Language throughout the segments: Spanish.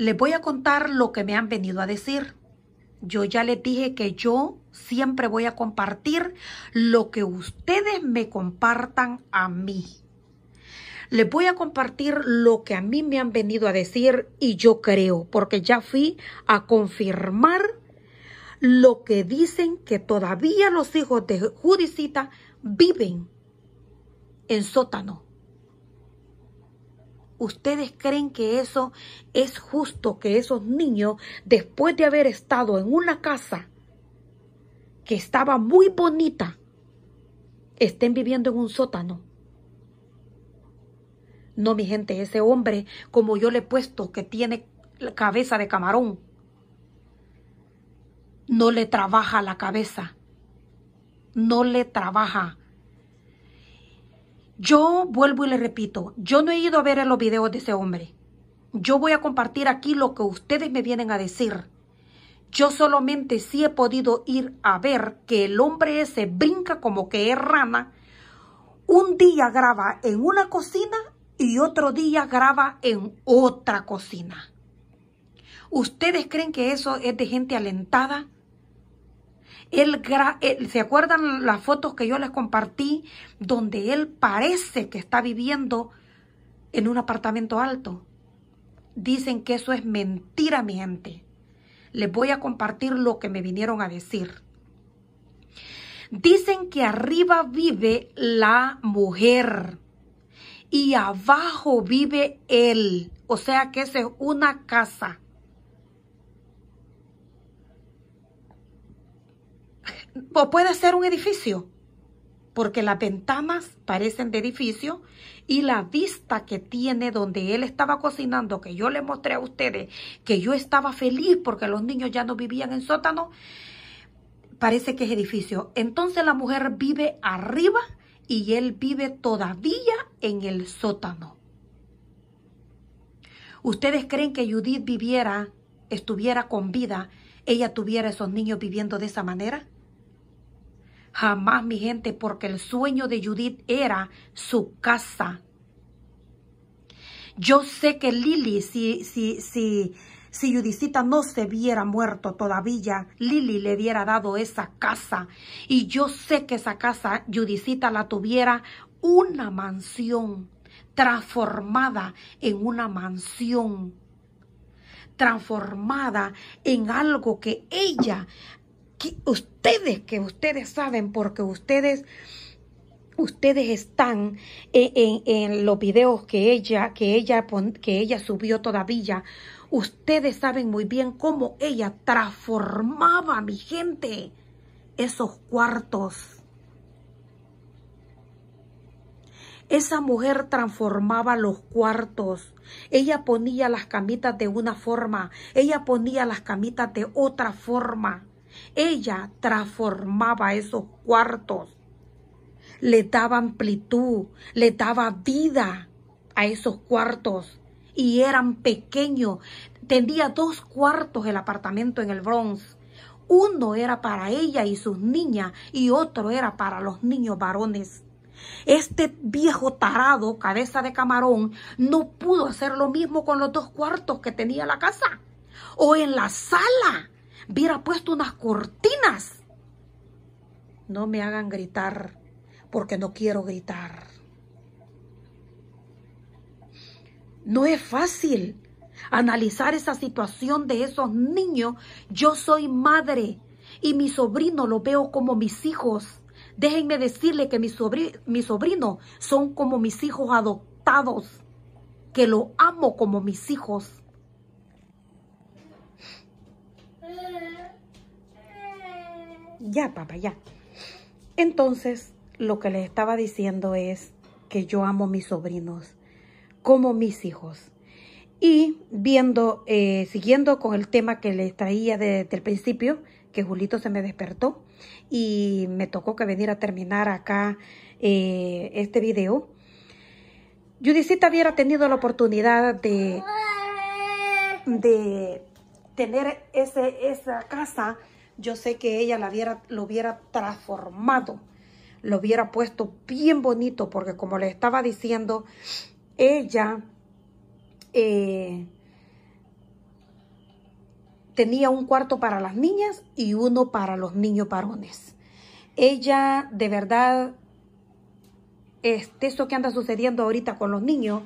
Les voy a contar lo que me han venido a decir. Yo ya les dije que yo siempre voy a compartir lo que ustedes me compartan a mí. Les voy a compartir lo que a mí me han venido a decir y yo creo, porque ya fui a confirmar lo que dicen que todavía los hijos de Judicita viven en sótano. ¿Ustedes creen que eso es justo que esos niños, después de haber estado en una casa que estaba muy bonita, estén viviendo en un sótano? No, mi gente, ese hombre, como yo le he puesto, que tiene la cabeza de camarón, no le trabaja la cabeza, no le trabaja yo vuelvo y le repito, yo no he ido a ver los videos de ese hombre. Yo voy a compartir aquí lo que ustedes me vienen a decir. Yo solamente sí he podido ir a ver que el hombre ese brinca como que es rana. Un día graba en una cocina y otro día graba en otra cocina. ¿Ustedes creen que eso es de gente alentada? Eh, ¿Se acuerdan las fotos que yo les compartí donde él parece que está viviendo en un apartamento alto? Dicen que eso es mentira, mi gente. Les voy a compartir lo que me vinieron a decir. Dicen que arriba vive la mujer y abajo vive él. O sea que esa es una casa o pues puede ser un edificio, porque las ventanas parecen de edificio y la vista que tiene donde él estaba cocinando, que yo le mostré a ustedes, que yo estaba feliz porque los niños ya no vivían en sótano, parece que es edificio. Entonces la mujer vive arriba y él vive todavía en el sótano. ¿Ustedes creen que Judith viviera, estuviera con vida, ella tuviera esos niños viviendo de esa manera? Jamás, mi gente, porque el sueño de Judith era su casa. Yo sé que Lili, si, si, si, si Judicita no se viera muerto todavía, Lili le hubiera dado esa casa. Y yo sé que esa casa, Judicita la tuviera una mansión transformada en una mansión transformada en algo que ella ustedes, que ustedes saben, porque ustedes, ustedes están en, en, los videos que ella, que ella, que ella subió todavía. Ustedes saben muy bien cómo ella transformaba mi gente esos cuartos. Esa mujer transformaba los cuartos. Ella ponía las camitas de una forma. Ella ponía las camitas de otra forma. Ella transformaba esos cuartos, le daba amplitud, le daba vida a esos cuartos y eran pequeños. Tenía dos cuartos el apartamento en el Bronx. Uno era para ella y sus niñas y otro era para los niños varones. Este viejo tarado, cabeza de camarón, no pudo hacer lo mismo con los dos cuartos que tenía la casa o en la sala viera puesto unas cortinas. No me hagan gritar, porque no quiero gritar. No es fácil analizar esa situación de esos niños. Yo soy madre y mi sobrino lo veo como mis hijos. Déjenme decirle que mis mi sobrino son como mis hijos adoptados, que lo amo como mis hijos. ya, papá, ya. Entonces, lo que les estaba diciendo es que yo amo a mis sobrinos como mis hijos. Y viendo, eh, siguiendo con el tema que les traía desde el principio, que Julito se me despertó y me tocó que venir a terminar acá eh, este video. Judicita hubiera tenido la oportunidad de, de tener ese, esa casa yo sé que ella la viera, lo hubiera transformado, lo hubiera puesto bien bonito, porque como le estaba diciendo, ella eh, tenía un cuarto para las niñas y uno para los niños varones. Ella de verdad, este, que anda sucediendo ahorita con los niños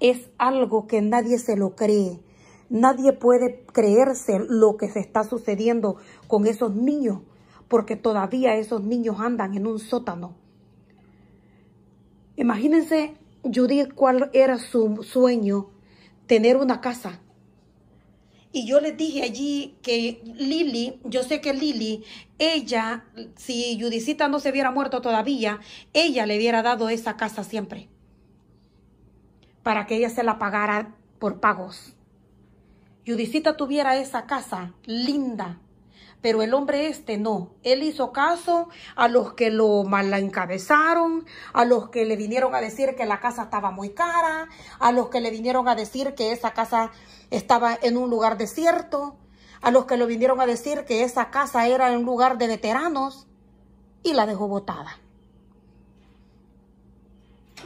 es algo que nadie se lo cree. Nadie puede creerse lo que se está sucediendo con esos niños, porque todavía esos niños andan en un sótano. Imagínense, Judith, cuál era su sueño, tener una casa. Y yo les dije allí que Lili, yo sé que Lili, ella, si Judicita no se hubiera muerto todavía, ella le hubiera dado esa casa siempre. Para que ella se la pagara por pagos. Judicita tuviera esa casa linda, pero el hombre este no. Él hizo caso a los que lo mal encabezaron, a los que le vinieron a decir que la casa estaba muy cara, a los que le vinieron a decir que esa casa estaba en un lugar desierto, a los que le vinieron a decir que esa casa era un lugar de veteranos y la dejó botada.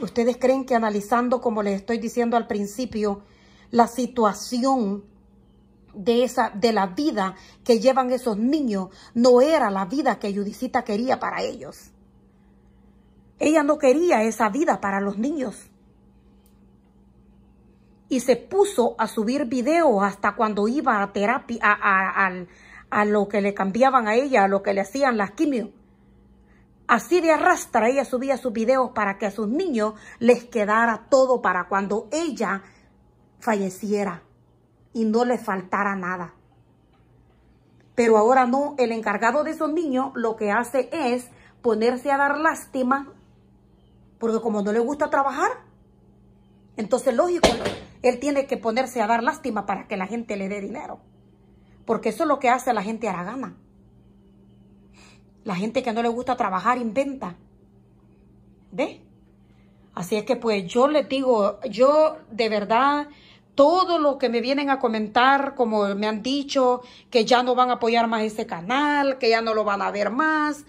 ¿Ustedes creen que analizando, como les estoy diciendo al principio, la situación de, esa, de la vida que llevan esos niños no era la vida que Judicita quería para ellos. Ella no quería esa vida para los niños. Y se puso a subir videos hasta cuando iba a terapia, a, lo que le cambiaban a ella, a lo que le hacían las quimio. Así de arrastra ella subía sus videos para que a sus niños les quedara todo para cuando ella falleciera y no le faltara nada. Pero ahora no, el encargado de esos niños lo que hace es ponerse a dar lástima, porque como no le gusta trabajar, entonces lógico, él tiene que ponerse a dar lástima para que la gente le dé dinero. Porque eso es lo que hace la gente aragana. La gente que no le gusta trabajar inventa. ¿Ve? Así es que pues yo les digo, yo de verdad todo lo que me vienen a comentar, como me han dicho, que ya no van a apoyar más ese canal, que ya no lo van a ver más.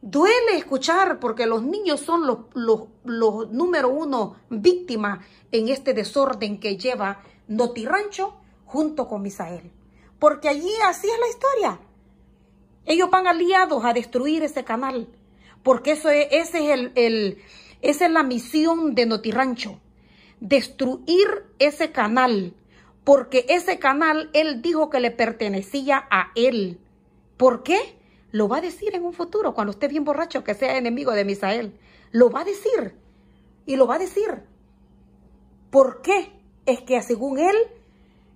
Duele escuchar porque los niños son los, los, los número uno víctimas en este desorden que lleva Notirancho junto con Misael. Porque allí así es la historia. Ellos van aliados a destruir ese canal. Porque eso es, ese es el, esa es la misión de Notirancho destruir ese canal, porque ese canal él dijo que le pertenecía a él. ¿Por qué? Lo va a decir en un futuro, cuando esté bien borracho, que sea enemigo de Misael. Lo va a decir. Y lo va a decir. ¿Por qué? Es que según él,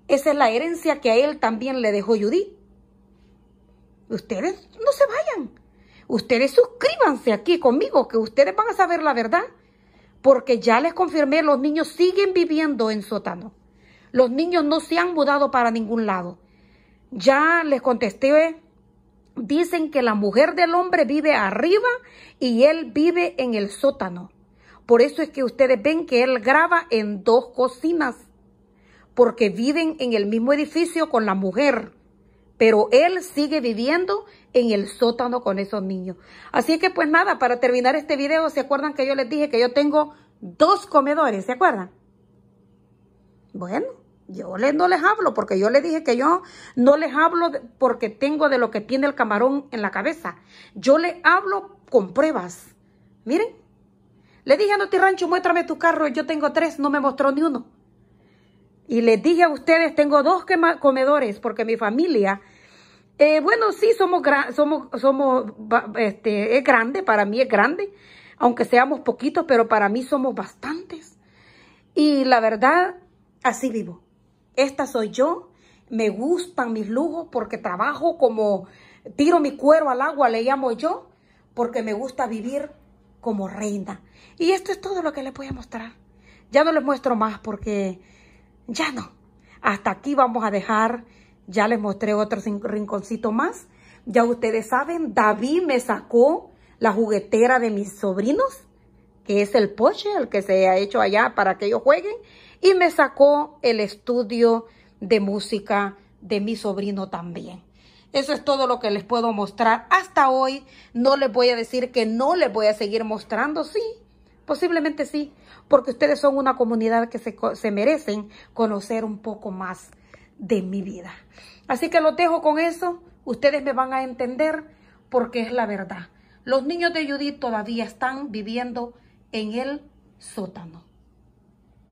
esa es la herencia que a él también le dejó Judí. Ustedes no se vayan. Ustedes suscríbanse aquí conmigo, que ustedes van a saber la verdad porque ya les confirmé, los niños siguen viviendo en sótano. Los niños no se han mudado para ningún lado. Ya les contesté, dicen que la mujer del hombre vive arriba y él vive en el sótano. Por eso es que ustedes ven que él graba en dos cocinas, porque viven en el mismo edificio con la mujer pero él sigue viviendo en el sótano con esos niños. Así que pues nada, para terminar este video, ¿se acuerdan que yo les dije que yo tengo dos comedores? ¿Se acuerdan? Bueno, yo no les hablo porque yo les dije que yo no les hablo porque tengo de lo que tiene el camarón en la cabeza. Yo les hablo con pruebas. Miren, le dije a Noti Rancho, muéstrame tu carro. Yo tengo tres, no me mostró ni uno. Y les dije a ustedes, tengo dos comedores porque mi familia eh, bueno, sí, somos, somos, somos, este, es grande, para mí es grande, aunque seamos poquitos, pero para mí somos bastantes. Y la verdad, así vivo. Esta soy yo, me gustan mis lujos porque trabajo como, tiro mi cuero al agua, le llamo yo, porque me gusta vivir como reina. Y esto es todo lo que les voy a mostrar. Ya no les muestro más porque ya no. Hasta aquí vamos a dejar ya les mostré otro rinconcito más. Ya ustedes saben, David me sacó la juguetera de mis sobrinos, que es el poche, el que se ha hecho allá para que ellos jueguen. Y me sacó el estudio de música de mi sobrino también. Eso es todo lo que les puedo mostrar hasta hoy. No les voy a decir que no les voy a seguir mostrando, sí. Posiblemente sí, porque ustedes son una comunidad que se, se merecen conocer un poco más de mi vida. Así que lo dejo con eso. Ustedes me van a entender porque es la verdad. Los niños de Judith todavía están viviendo en el sótano.